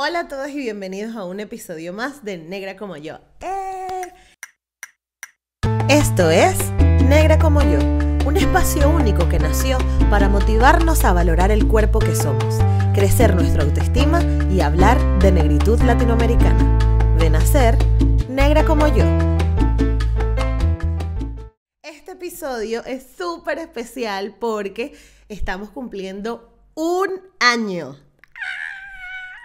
Hola a todos y bienvenidos a un episodio más de Negra como yo. Eh. Esto es Negra como yo, un espacio único que nació para motivarnos a valorar el cuerpo que somos, crecer nuestra autoestima y hablar de negritud latinoamericana. De nacer, Negra como yo. Este episodio es súper especial porque estamos cumpliendo un año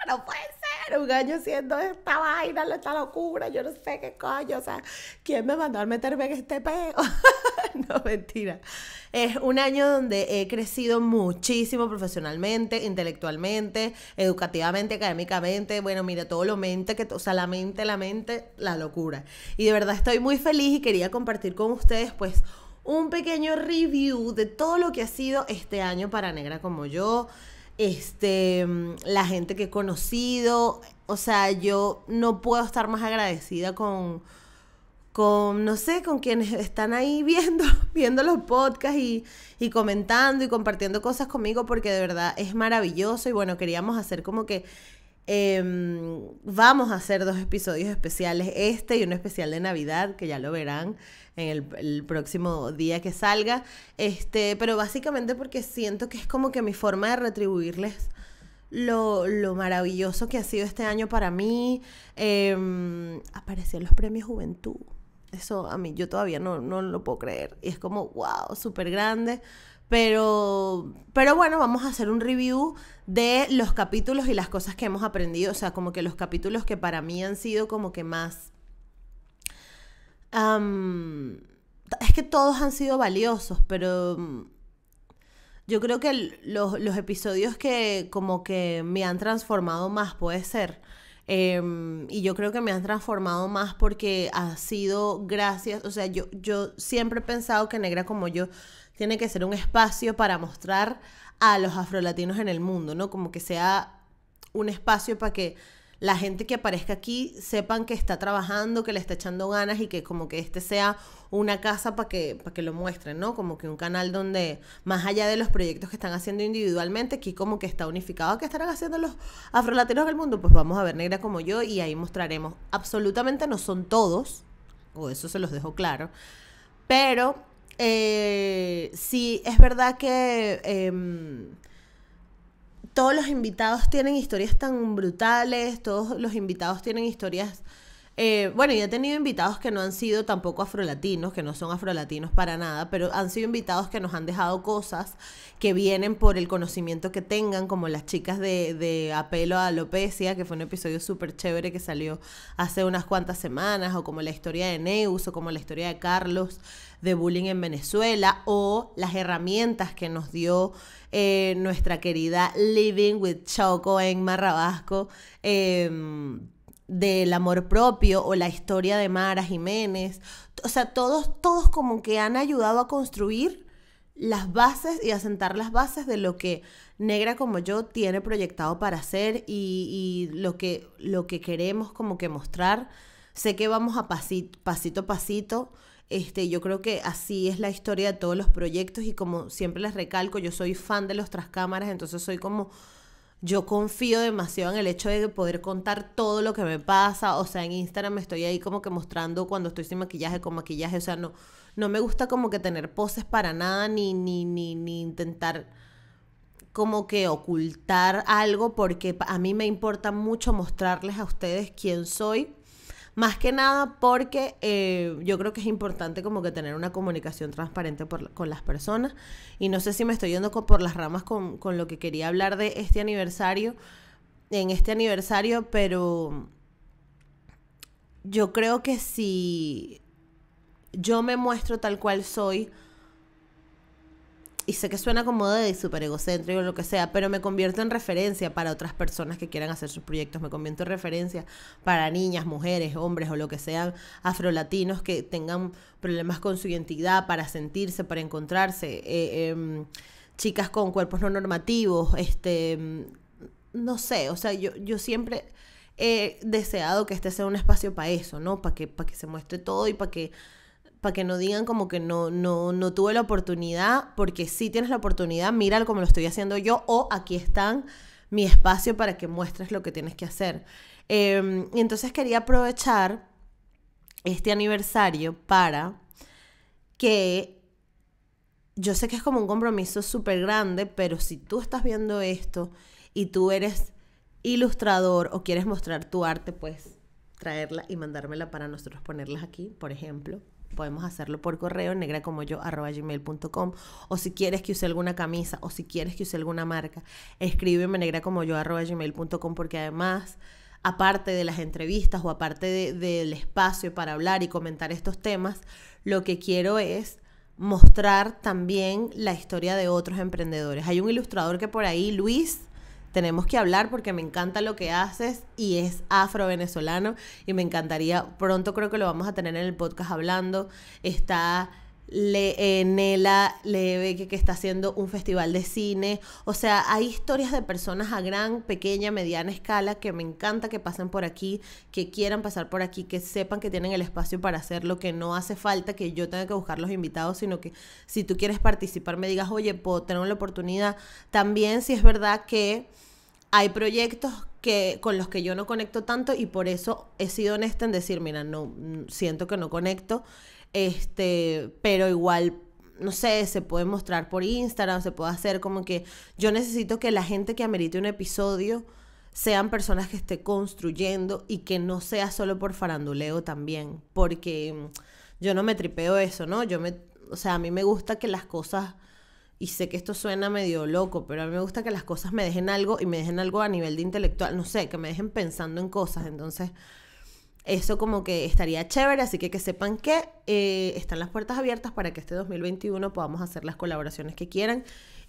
no puede ser, un año siendo esta vaina, esta locura, yo no sé qué coño, o sea, ¿quién me mandó a meterme en este peo? no, mentira. Es un año donde he crecido muchísimo profesionalmente, intelectualmente, educativamente, académicamente, bueno, mira, todo lo mente, que, o sea, la mente, la mente, la locura. Y de verdad estoy muy feliz y quería compartir con ustedes, pues, un pequeño review de todo lo que ha sido este año para Negra como yo, este, la gente que he conocido. O sea, yo no puedo estar más agradecida con, con no sé, con quienes están ahí viendo, viendo los podcasts y, y comentando y compartiendo cosas conmigo, porque de verdad es maravilloso. Y bueno, queríamos hacer como que Em, vamos a hacer dos episodios especiales, este y un especial de Navidad, que ya lo verán en el, próximo día que salga. Este, pero básicamente porque siento que es como que mi forma de retribuirles lo, maravilloso que ha sido este año para mí. Eh, aparecieron los premios Juventud. Eso a mí yo todavía no, no lo puedo creer. Y es como, wow, súper grande. Pero, pero bueno, vamos a hacer un review de los capítulos y las cosas que hemos aprendido. O sea, como que los capítulos que para mí han sido como que más... es que todos han sido valiosos, pero mm, yo creo que los, episodios que como que me han transformado más, puede ser. Em, y yo creo que me han transformado más porque ha sido gracias, o sea, yo, yo siempre he pensado que negra como yo tiene que ser un espacio para mostrar a los afrolatinos en el mundo, ¿no? Como que sea un espacio para que la gente que aparezca aquí sepan que está trabajando, que le está echando ganas y que como que este sea una casa para que, que lo muestren, ¿no? Como que un canal donde, más allá de los proyectos que están haciendo individualmente, aquí como que está unificado, que estarán haciendo los afrolatinos del mundo? Pues vamos a ver Negra como yo y ahí mostraremos. Absolutamente no son todos, o eso se los dejo claro, pero eh, sí, es verdad que em, todos los invitados tienen historias tan brutales, todos los invitados tienen historias... Eh, bueno, yo he tenido invitados que no han sido tampoco afrolatinos, que no son afrolatinos para nada, pero han sido invitados que nos han dejado cosas que vienen por el conocimiento que tengan, como las chicas de, de Apelo a Alopecia, que fue un episodio súper chévere que salió hace unas cuantas semanas, o como la historia de Neus, o como la historia de Carlos de bullying en Venezuela o las herramientas que nos dio eh, nuestra querida Living with Choco en Marrabasco. Em, del amor propio o la historia de Mara Jiménez. O sea, todos, todos como que han ayudado a construir las bases y a sentar las bases de lo que Negra como yo tiene proyectado para hacer y, lo, que, lo que queremos como que mostrar. Sé que vamos a pasito, pasito a pasito este, yo creo que así es la historia de todos los proyectos y como siempre les recalco, yo soy fan de los trascámaras, cámaras, entonces soy como yo confío demasiado en el hecho de poder contar todo lo que me pasa. O sea, en Instagram me estoy ahí como que mostrando cuando estoy sin maquillaje, con maquillaje. O sea, no, no me gusta como que tener poses para nada, ni, ni, ni, ni intentar como que ocultar algo, porque a mí me importa mucho mostrarles a ustedes quién soy más que nada porque eh, yo creo que es importante como que tener una comunicación transparente con las personas. Y no sé si me estoy yendo por las ramas con, con lo que quería hablar de este aniversario, en este aniversario, pero yo creo que si yo me muestro tal cual soy, y sé que suena como de súper egocéntrico o lo que sea, pero me convierto en referencia para otras personas que quieran hacer sus proyectos, me convierto en referencia para niñas, mujeres, hombres o lo que sean, afrolatinos que tengan problemas con su identidad, para sentirse, para encontrarse, eh, em, chicas con cuerpos no normativos, este, no sé, o sea, yo, yo siempre he deseado que este sea un espacio para eso, ¿no? Para que, para que se muestre todo y para que para que no digan como que no, no, no tuve la oportunidad, porque si tienes la oportunidad, míralo como lo estoy haciendo yo, o aquí están mi espacio para que muestres lo que tienes que hacer. Em, y entonces quería aprovechar este aniversario para que yo sé que es como un compromiso súper grande, pero si tú estás viendo esto y tú eres ilustrador o quieres mostrar tu arte, pues traerla y mandármela para nosotros ponerlas aquí, por ejemplo podemos hacerlo por correo negra como yo arroba gmail.com o si quieres que use alguna camisa o si quieres que use alguna marca, escríbeme negra como yo arroba gmail.com porque además aparte de las entrevistas o aparte del espacio para hablar y comentar estos temas, lo que quiero es mostrar también la historia de otros emprendedores. Hay un ilustrador que por ahí, Luis, tenemos que hablar porque me encanta lo que haces y es afro-venezolano y me encantaría, pronto creo que lo vamos a tener en el podcast hablando, está le, enela eh, Nela Leve que, que está haciendo un festival de cine. O sea, hay historias de personas a gran, pequeña, mediana escala que me encanta que pasen por aquí, que quieran pasar por aquí, que sepan que tienen el espacio para hacerlo, que no hace falta que yo tenga que buscar los invitados, sino que si tú quieres participar me digas, oye, puedo tener la oportunidad. También si es verdad que hay proyectos que, con los que yo no conecto tanto y por eso he sido honesta en decir, mira, no mm, siento que no conecto. Este, pero igual, no sé, se puede mostrar por Instagram, se puede hacer como que yo necesito que la gente que amerite un episodio sean personas que esté construyendo y que no sea solo por faranduleo también, porque mm, yo no me tripeo eso, ¿no? Yo me, o sea, a mí me gusta que las cosas y sé que esto suena medio loco, pero a mí me gusta que las cosas me dejen algo y me dejen algo a nivel de intelectual, no sé, que me dejen pensando en cosas, entonces eso como que estaría chévere, así que que sepan que eh, están las puertas abiertas para que este 2021 podamos hacer las colaboraciones que quieran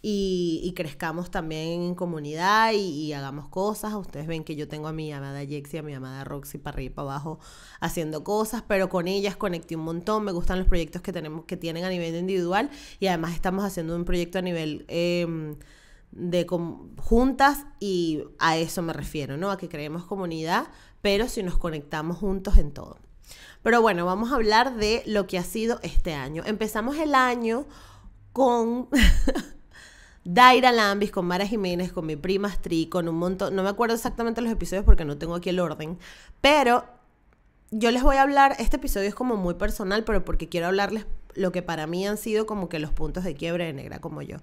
y, crezcamos también en comunidad y, hagamos cosas. Ustedes ven que yo tengo a mi amada Jexi, a mi amada Roxy para arriba y para abajo haciendo cosas, pero con ellas conecté un montón, me gustan los proyectos que, tenemos, que tienen a nivel individual y además estamos haciendo un proyecto a nivel... Em, de juntas y a eso me refiero, ¿no? A que creemos comunidad pero si nos conectamos juntos en todo. Pero bueno, vamos a hablar de lo que ha sido este año. Empezamos el año con Daira Lambis, con Mara Jiménez, con mi prima Astri, con un montón, no me acuerdo exactamente los episodios porque no tengo aquí el orden, pero yo les voy a hablar, este episodio es como muy personal, pero porque quiero hablarles lo que para mí han sido como que los puntos de quiebre de negra como yo.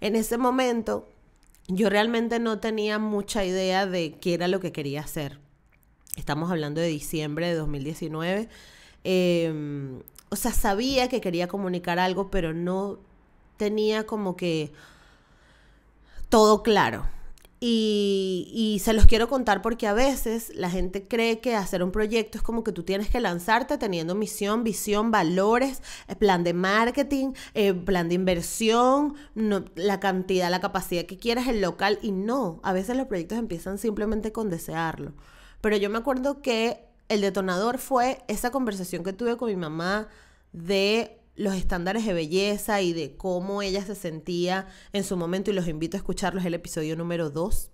En ese momento yo realmente no tenía mucha idea de qué era lo que quería hacer. Estamos hablando de diciembre de 2019. Em, o sea, sabía que quería comunicar algo, pero no tenía como que todo claro. Y, se los quiero contar porque a veces la gente cree que hacer un proyecto es como que tú tienes que lanzarte teniendo misión, visión, valores, eh, plan de marketing, eh, plan de inversión, la cantidad, la capacidad que quieras, el local. Y no, a veces los proyectos empiezan simplemente con desearlo. Pero yo me acuerdo que el detonador fue esa conversación que tuve con mi mamá de los estándares de belleza y de cómo ella se sentía en su momento y los invito a escucharlos el episodio número 2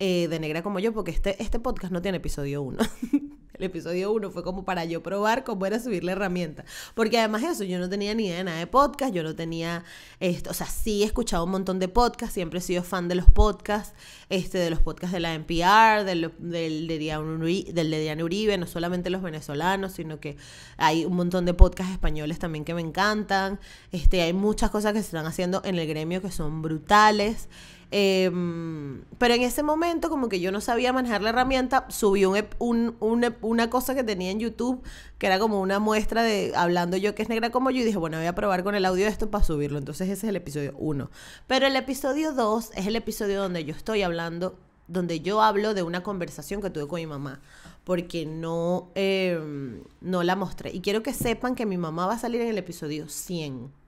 eh, de Negra como yo porque este, este podcast no tiene episodio 1. el episodio 1 fue como para yo probar cómo era subir la herramienta. Porque además de eso, yo no tenía ni idea de nada de podcast, yo no tenía esto, o sea, sí he escuchado un montón de podcasts, siempre he sido fan de los podcasts, este, de los podcasts de la NPR, del, de Diana Uribe, de Diana Uribe, no solamente los venezolanos, sino que hay un montón de podcasts españoles también que me encantan. Este, hay muchas cosas que se están haciendo en el gremio que son brutales. Em, pero en ese momento, como que yo no sabía manejar la herramienta, subí una, cosa que tenía en YouTube, que era como una muestra de hablando yo que es negra como yo, y dije, bueno, voy a probar con el audio esto para subirlo. Entonces ese es el episodio 1. Pero el episodio 2 es el episodio donde yo estoy hablando, donde yo hablo de una conversación que tuve con mi mamá porque no, em, no la mostré. Y quiero que sepan que mi mamá va a salir en el episodio 100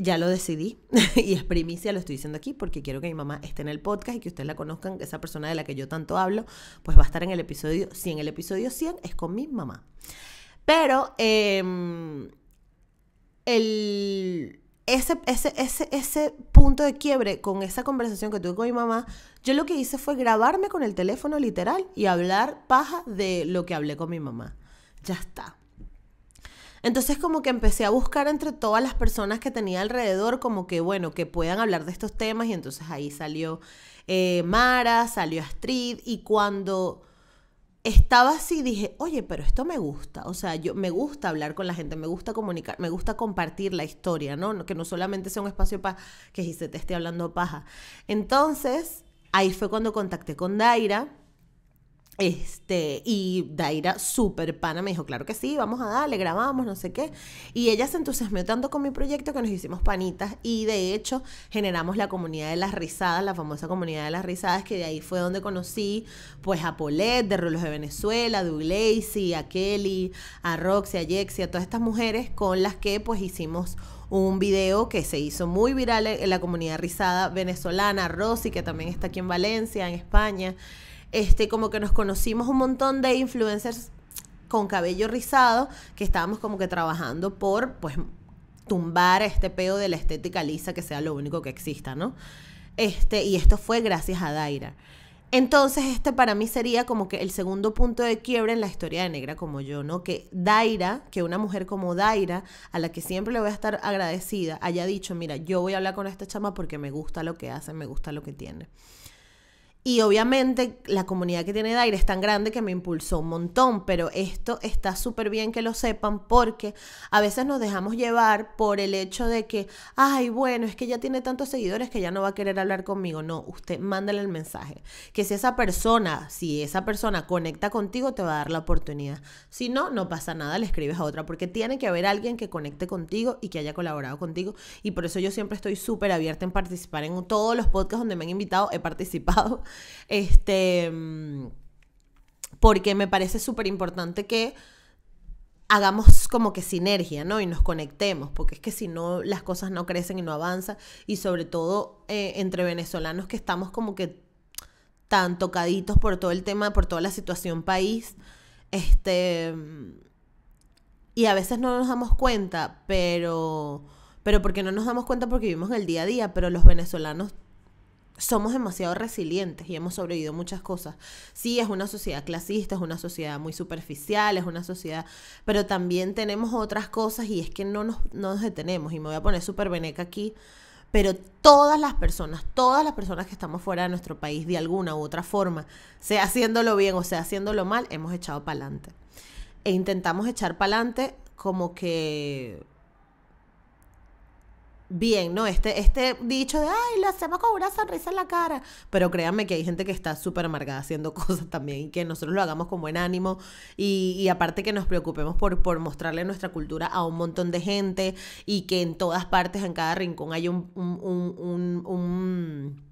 ya lo decidí y es primicia, lo estoy diciendo aquí porque quiero que mi mamá esté en el podcast y que ustedes la conozcan, esa persona de la que yo tanto hablo, pues va a estar en el episodio en El episodio 100 es con mi mamá. Pero em, ese, ese, ese, ese punto de quiebre con esa conversación que tuve con mi mamá, yo lo que hice fue grabarme con el teléfono literal y hablar paja de lo que hablé con mi mamá. Ya está. Entonces como que empecé a buscar entre todas las personas que tenía alrededor, como que bueno, que puedan hablar de estos temas y entonces ahí salió eh, Mara, salió Astrid y cuando estaba así dije, oye, pero esto me gusta, o sea, yo me gusta hablar con la gente, me gusta comunicar, me gusta compartir la historia, ¿no? Que no solamente sea un espacio para que se te esté hablando paja. Entonces, ahí fue cuando contacté con Daira este, y Daira, súper pana, me dijo, claro que sí, vamos a darle, grabamos, no sé qué. Y ella se entusiasmó tanto con mi proyecto que nos hicimos panitas y de hecho generamos la comunidad de las rizadas, la famosa comunidad de las rizadas, que de ahí fue donde conocí pues a Paulette, de rolos de Venezuela, a Lacey, a Kelly, a Roxy, a Jexy, a todas estas mujeres con las que pues hicimos un video que se hizo muy viral en la comunidad rizada venezolana, Rosy, que también está aquí en Valencia, en España. Este, como que nos conocimos un montón de influencers con cabello rizado que estábamos como que trabajando por, pues, tumbar este pedo de la estética lisa que sea lo único que exista, ¿no? Este, y esto fue gracias a Daira. Entonces, este para mí sería como que el segundo punto de quiebre en la historia de Negra como yo, ¿no? Que Daira, que una mujer como Daira, a la que siempre le voy a estar agradecida, haya dicho, mira, yo voy a hablar con esta chama porque me gusta lo que hace, me gusta lo que tiene. Y obviamente la comunidad que tiene Daire es tan grande que me impulsó un montón, pero esto está súper bien que lo sepan porque a veces nos dejamos llevar por el hecho de que, ay, bueno, es que ya tiene tantos seguidores que ya no va a querer hablar conmigo. No, usted mándale el mensaje. Que si esa persona, si esa persona conecta contigo, te va a dar la oportunidad. Si no, no pasa nada, le escribes a otra, porque tiene que haber alguien que conecte contigo y que haya colaborado contigo. Y por eso yo siempre estoy súper abierta en participar en todos los podcasts donde me han invitado, he participado este, mm, porque me parece súper importante que hagamos como que sinergia, ¿no? Y nos conectemos, porque es que si no, las cosas no crecen y no avanzan, y sobre todo eh, entre venezolanos que estamos como que tan tocaditos por todo el tema, por toda la situación país, este, y a veces no nos damos cuenta, pero, pero porque no nos damos cuenta porque vivimos en el día a día, pero los venezolanos somos demasiado resilientes y hemos sobrevivido muchas cosas. Sí, es una sociedad clasista, es una sociedad muy superficial, es una sociedad, pero también tenemos otras cosas y es que no nos, detenemos. Y me voy a poner súper veneca aquí, pero todas las personas, todas las personas que estamos fuera de nuestro país de alguna u otra forma, sea haciéndolo bien o sea haciéndolo mal, hemos echado para adelante. E intentamos echar para adelante como que bien, ¿no? Este, este dicho de, ay, lo hacemos con una sonrisa en la cara. Pero créanme que hay gente que está súper amargada haciendo cosas también y que nosotros lo hagamos con buen ánimo y, y, aparte que nos preocupemos por, por mostrarle nuestra cultura a un montón de gente y que en todas partes, en cada rincón, hay un, un, un, un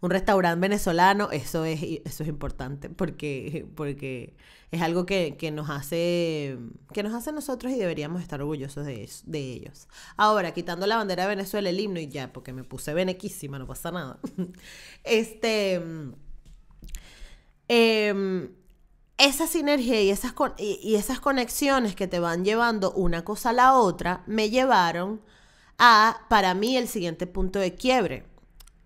un restaurante venezolano, eso es, eso es importante porque, porque es algo que, nos hace, que nos hace nosotros y deberíamos estar orgullosos de, de, ellos. Ahora, quitando la bandera de Venezuela, el himno y ya, porque me puse benequísima, no pasa nada. Este... Em, esa sinergia y esas, y esas conexiones que te van llevando una cosa a la otra me llevaron a, para mí, el siguiente punto de quiebre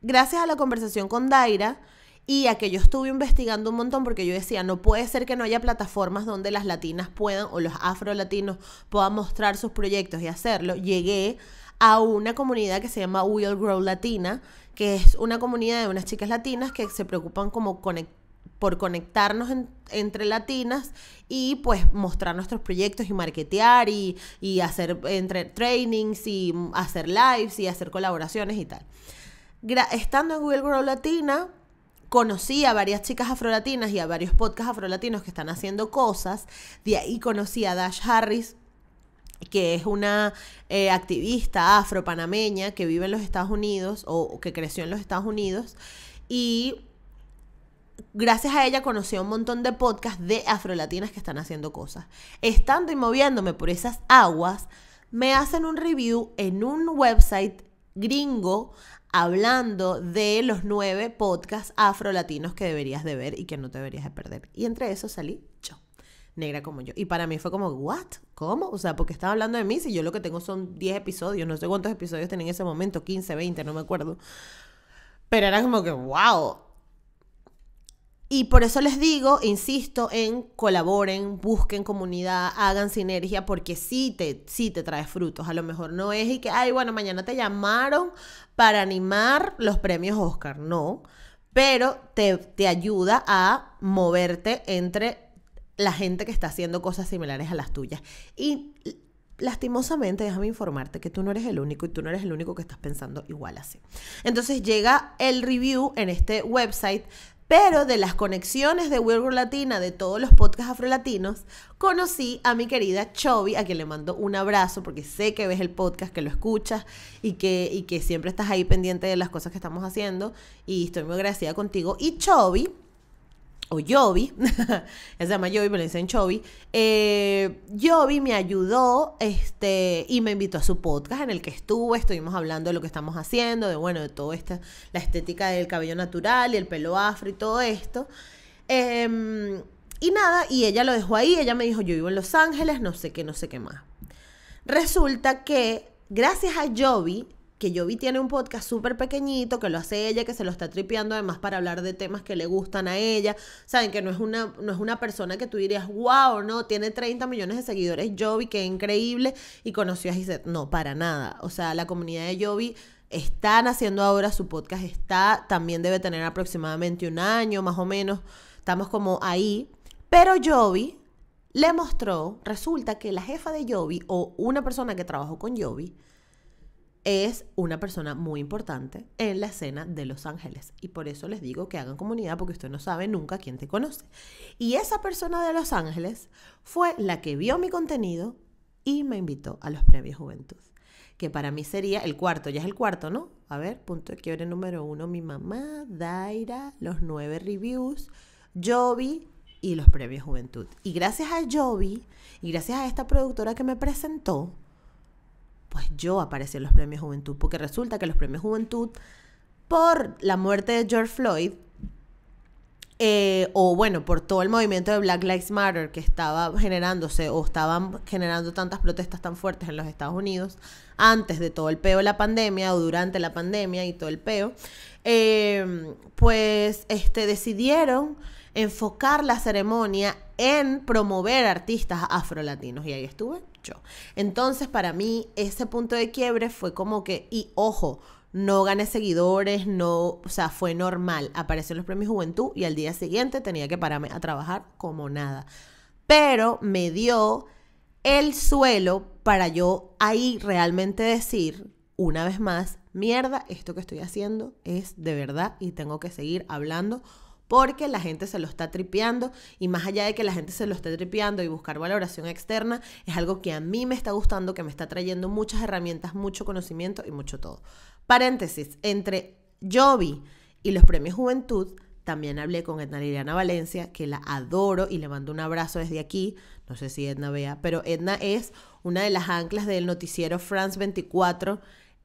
gracias a la conversación con Daira y a que yo estuve investigando un montón porque yo decía, no puede ser que no haya plataformas donde las latinas puedan o los afrolatinos puedan mostrar sus proyectos y hacerlo, llegué a una comunidad que se llama We'll Grow Latina, que es una comunidad de unas chicas latinas que se preocupan como por conectarnos entre latinas y pues mostrar nuestros proyectos y marketear y, y hacer entre trainings y hacer lives y hacer colaboraciones y tal estando en Google Grow Latina, conocí a varias chicas afrolatinas y a varios podcasts afrolatinos que están haciendo cosas. De ahí conocí a Dash Harris, que es una eh, activista afropanameña que vive en los Estados Unidos o que creció en los Estados Unidos. Y gracias a ella conocí a un montón de podcasts de afrolatinas que están haciendo cosas. Estando y moviéndome por esas aguas, me hacen un review en un website gringo hablando de los nueve podcasts afrolatinos que deberías de ver y que no te deberías de perder. Y entre esos salí yo, negra como yo. Y para mí fue como, ¿what? ¿Cómo? O sea, porque estaba hablando de mí si yo lo que tengo son 10 episodios, no sé cuántos episodios tenía en ese momento, 15, 20, no me acuerdo. Pero era como que, wow. Y por eso les digo, insisto en colaboren, busquen comunidad, hagan sinergia, porque sí te, sí te trae frutos. A lo mejor no es y que, ay, bueno, mañana te llamaron para animar los premios Oscar, no, pero te, ayuda a moverte entre la gente que está haciendo cosas similares a las tuyas. Y lastimosamente, déjame informarte que tú no eres el único y tú no eres el único que estás pensando igual así. Entonces llega el review en este website pero de las conexiones de Weird World Latina, de todos los podcasts afrolatinos, conocí a mi querida Chovy, a quien le mando un abrazo, porque sé que ves el podcast, que lo escuchas y que, y que siempre estás ahí pendiente de las cosas que estamos haciendo. Y estoy muy agradecida contigo. Y Chovy o Yobi, se llama Yobi, pero le dicen Chobi, eh, me ayudó este, y me invitó a su podcast en el que estuve, estuvimos hablando de lo que estamos haciendo, de bueno, de todo esta, la estética del cabello natural y el pelo afro y todo esto. Em, y nada, y ella lo dejó ahí, ella me dijo, yo vivo en Los Ángeles, no sé qué, no sé qué más. Resulta que gracias a Jovi, que yo tiene un podcast súper pequeñito que lo hace ella, que se lo está tripeando además para hablar de temas que le gustan a ella. Saben que no es una, no es una persona que tú dirías, wow, no, tiene 30 millones de seguidores Jovi, que increíble, y conoció a Gisette. No, para nada. O sea, la comunidad de Jovi están haciendo ahora su podcast, está, también debe tener aproximadamente un año, más o menos. Estamos como ahí. Pero Jovi le mostró, resulta que la jefa de Jovi o una persona que trabajó con Jovi, es una persona muy importante en la escena de Los Ángeles. Y por eso les digo que hagan comunidad porque usted no sabe nunca quién te conoce. Y esa persona de Los Ángeles fue la que vio mi contenido y me invitó a los Previos Juventud, que para mí sería el cuarto, ya es el cuarto, ¿no? A ver, punto de quiebre número uno, mi mamá, Daira, los nueve reviews, Jovi y los Previos Juventud. Y gracias a Jovi y gracias a esta productora que me presentó, pues yo aparecí en los premios Juventud, porque resulta que los premios Juventud, por la muerte de George Floyd, eh, o bueno, por todo el movimiento de Black Lives Matter que estaba generándose o estaban generando tantas protestas tan fuertes en los Estados Unidos antes de todo el peo de la pandemia o durante la pandemia y todo el peo, eh, pues este, decidieron enfocar la ceremonia en promover artistas afrolatinos y ahí estuve yo. Entonces, para mí, ese punto de quiebre fue como que, y ojo, no gané seguidores, no, o sea, fue normal. Apareció los premios Juventud y al día siguiente tenía que pararme a trabajar como nada. Pero me dio el suelo para yo ahí realmente decir, una vez más, mierda, esto que estoy haciendo es de verdad y tengo que seguir hablando porque la gente se lo está tripeando y más allá de que la gente se lo esté tripeando y buscar valoración externa, es algo que a mí me está gustando, que me está trayendo muchas herramientas, mucho conocimiento y mucho todo. Paréntesis, entre Jovi y los premios Juventud, también hablé con Edna Liliana Valencia, que la adoro y le mando un abrazo desde aquí. No sé si Edna vea, pero Edna es una de las anclas del noticiero France 24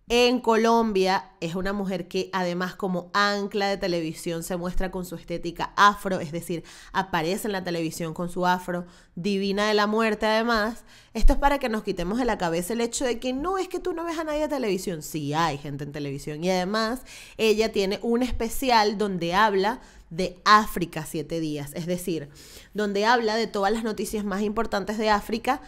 en Colombia es una mujer que además como ancla de televisión se muestra con su estética afro, es decir, aparece en la televisión con su afro, divina de la muerte además. Esto es para que nos quitemos de la cabeza el hecho de que no es que tú no ves a nadie en televisión, sí hay gente en televisión y además ella tiene un especial donde habla de África siete días, es decir, donde habla de todas las noticias más importantes de África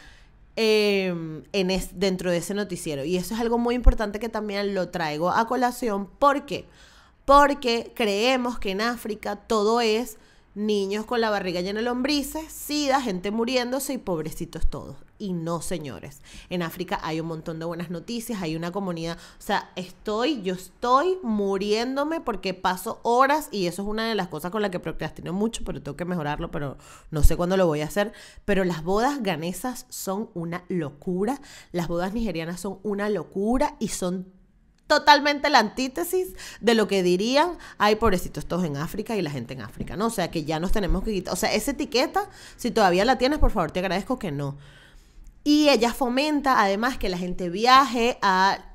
Em, en dentro de ese noticiero. Y eso es algo muy importante que también lo traigo a colación. ¿Por Porque creemos que en África todo es niños con la barriga llena de lombrices, sida, gente muriéndose y pobrecitos todos y no, señores. En África hay un montón de buenas noticias, hay una comunidad, o sea, estoy, yo estoy muriéndome porque paso horas y eso es una de las cosas con las que procrastino mucho, pero tengo que mejorarlo, pero no sé cuándo lo voy a hacer. Pero las bodas ganesas son una locura, las bodas nigerianas son una locura y son totalmente la antítesis de lo que dirían, ay, pobrecitos todos en África y la gente en África, ¿no? O sea, que ya nos tenemos que quitar, o sea, esa etiqueta, si todavía la tienes, por favor, te agradezco que no. Y ella fomenta además que la gente viaje al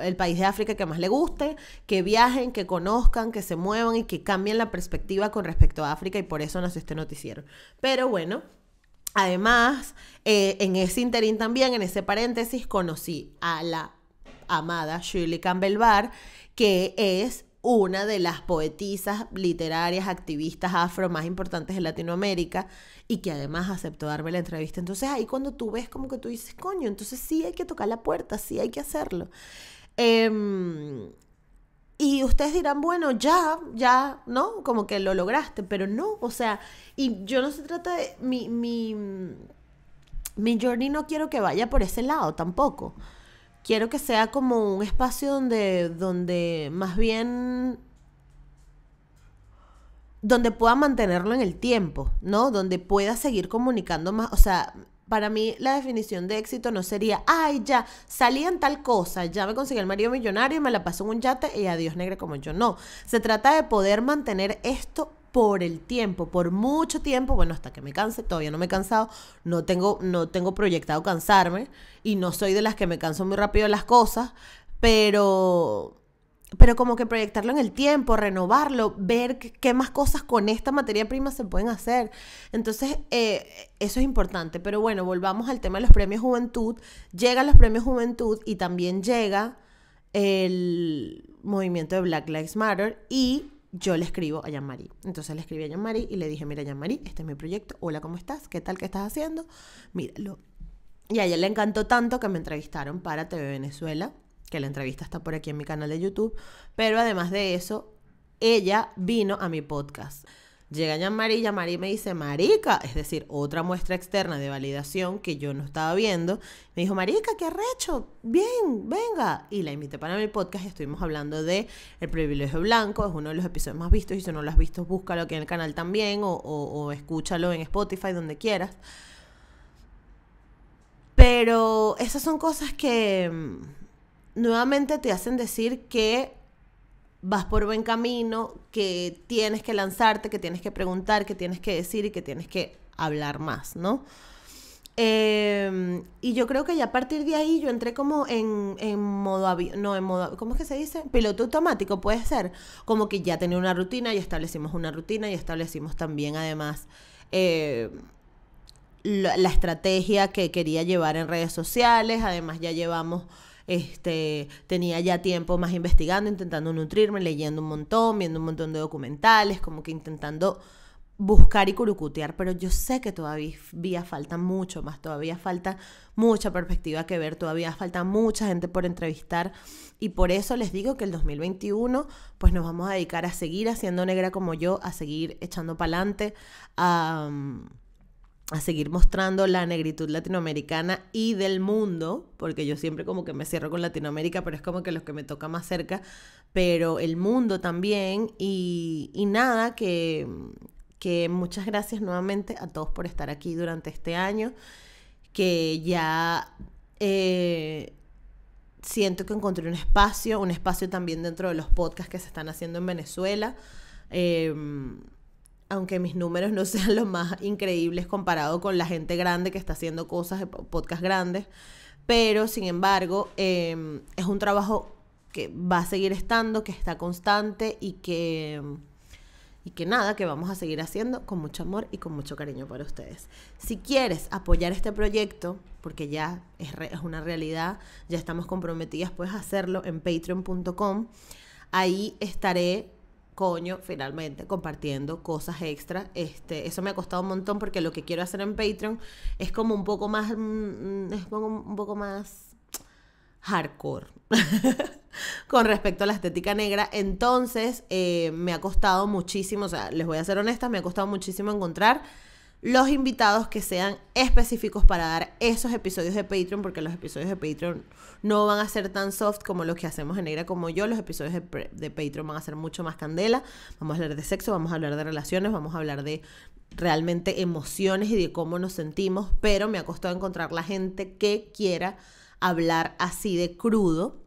el país de África que más le guste, que viajen, que conozcan, que se muevan y que cambien la perspectiva con respecto a África y por eso nació este noticiero. Pero bueno, además, eh, en ese interín también, en ese paréntesis, conocí a la amada Shirley Campbell Barr, que es una de las poetisas literarias, activistas afro más importantes de Latinoamérica y que además aceptó darme la entrevista. Entonces ahí cuando tú ves como que tú dices, coño, entonces sí hay que tocar la puerta, sí hay que hacerlo. Em, y ustedes dirán, bueno, ya, ya, ¿no? Como que lo lograste, pero no, o sea, y yo no se trata de mi... mi mi journey no quiero que vaya por ese lado tampoco quiero que sea como un espacio donde, donde más bien donde pueda mantenerlo en el tiempo, ¿no? Donde pueda seguir comunicando más, o sea, para mí la definición de éxito no sería, ay, ya salí en tal cosa, ya me conseguí el marido millonario y me la paso en un yate y adiós negra como yo. No, se trata de poder mantener esto por el tiempo, por mucho tiempo, bueno, hasta que me canse, todavía no me he cansado, no tengo, no tengo proyectado cansarme y no soy de las que me canso muy rápido las cosas, pero pero como que proyectarlo en el tiempo, renovarlo, ver qué más cosas con esta materia prima se pueden hacer. Entonces, eh, eso es importante. Pero bueno, volvamos al tema de los premios Juventud. Llegan los premios Juventud y también llega el movimiento de Black Lives Matter y yo le escribo a Jean-Marie. Entonces le escribí a Jean-Marie y le dije, mira Jean-Marie, este es mi proyecto, hola, ¿cómo estás? ¿Qué tal? ¿Qué estás haciendo? Míralo. Y a ella le encantó tanto que me entrevistaron para TV Venezuela, que la entrevista está por aquí en mi canal de YouTube, pero además de eso, ella vino a mi podcast. Llega María y maría me dice, Marica, es decir, otra muestra externa de validación que yo no estaba viendo. Me dijo, Marica, qué arrecho, bien, venga. Y la invité para mi podcast y estuvimos hablando de El privilegio blanco, es uno de los episodios más vistos. Y si no lo has visto, búscalo aquí en el canal también o escúchalo en Spotify, donde quieras. Pero esas son cosas que mm, nuevamente te hacen decir que vas por buen camino, que tienes que lanzarte, que tienes que preguntar, que tienes que decir y que tienes que hablar más, ¿no? Em, y yo creo que ya a partir de ahí yo entré como en, modo no, en modo, ¿cómo es que se dice? Piloto automático puede ser, como que ya tenía una rutina, y establecimos una rutina y establecimos también además em, la estrategia que quería llevar en redes sociales, además ya llevamos este, tenía ya tiempo más investigando, intentando nutrirme, leyendo un montón, viendo un montón de documentales, como que intentando buscar y curucutear, pero yo sé que todavía falta mucho más, todavía falta mucha perspectiva que ver, todavía falta mucha gente por entrevistar y por eso les digo que el 2021 pues nos vamos a dedicar a seguir haciendo negra como yo, a seguir echando pa'lante, a a seguir mostrando la negritud latinoamericana y del mundo, porque yo siempre como que me cierro con Latinoamérica, pero es como que los que me toca más cerca, pero el mundo también y, y nada, que, que muchas gracias nuevamente a todos por estar aquí durante este año, que ya eh, siento que encontré un espacio, un espacio también dentro de los podcasts que se están haciendo en Venezuela. Eh, aunque mis números no sean los más increíbles comparado con la gente grande que está haciendo cosas, podcast grandes, pero sin embargo em, es un trabajo que va a seguir estando, que está constante y que, y que nada, que vamos a seguir haciendo con mucho amor y con mucho cariño para ustedes. Si quieres apoyar este proyecto, porque ya es, es una realidad, ya estamos comprometidas, puedes hacerlo en patreon.com. Ahí estaré coño, finalmente compartiendo cosas extra. Este, eso me ha costado un montón porque lo que quiero hacer en Patreon es como un poco más, mm, mm, Es como un poco más hardcore con respecto a la estética negra. Entonces eh, me ha costado muchísimo, o sea, les voy a ser honesta, me ha costado muchísimo encontrar los invitados que sean específicos para dar esos episodios de Patreon, porque los episodios de Patreon no van a ser tan soft como los que hacemos en Negra como yo. Los episodios de, Patreon van a ser mucho más candela. Vamos a hablar de sexo, vamos a hablar de relaciones, vamos a hablar de realmente emociones y de cómo nos sentimos, pero me ha costado encontrar la gente que quiera hablar así de crudo.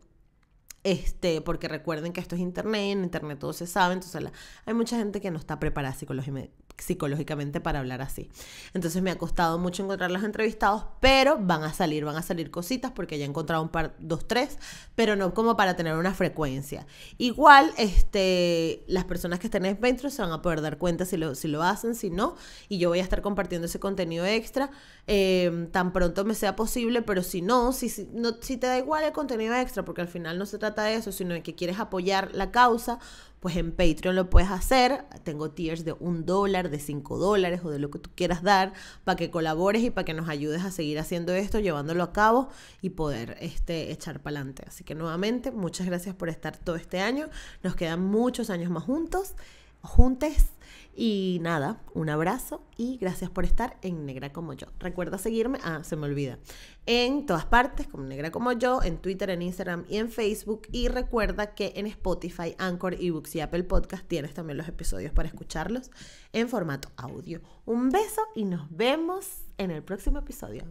Este, porque recuerden que esto es internet, en internet todo se sabe, entonces hay mucha gente que no está preparada psicológicamente psicológicamente para hablar así. Entonces me ha costado mucho encontrar los entrevistados, pero van a salir, van a salir cositas porque ya he encontrado un par, dos, tres, pero no como para tener una frecuencia. Igual, este, las personas que estén en se van a poder dar cuenta si lo, si lo hacen, si no, y yo voy a estar compartiendo ese contenido extra em, tan pronto me sea posible, pero si no, si, si, no, si te da igual el contenido extra, porque al final no se trata de eso, sino de que quieres apoyar la causa, pues en Patreon lo puedes hacer. Tengo tiers de un dólar, de cinco dólares o de lo que tú quieras dar para que colabores y para que nos ayudes a seguir haciendo esto, llevándolo a cabo y poder este, echar para adelante. Así que nuevamente, muchas gracias por estar todo este año. Nos quedan muchos años más juntos, juntes y nada, un abrazo y gracias por estar en Negra como yo. Recuerda seguirme, ah, se me olvida, en todas partes, como Negra como yo, en Twitter, en Instagram y en Facebook. Y recuerda que en Spotify, Anchor, eBooks y Apple Podcast tienes también los episodios para escucharlos en formato audio. Un beso y nos vemos en el próximo episodio.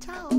Chao.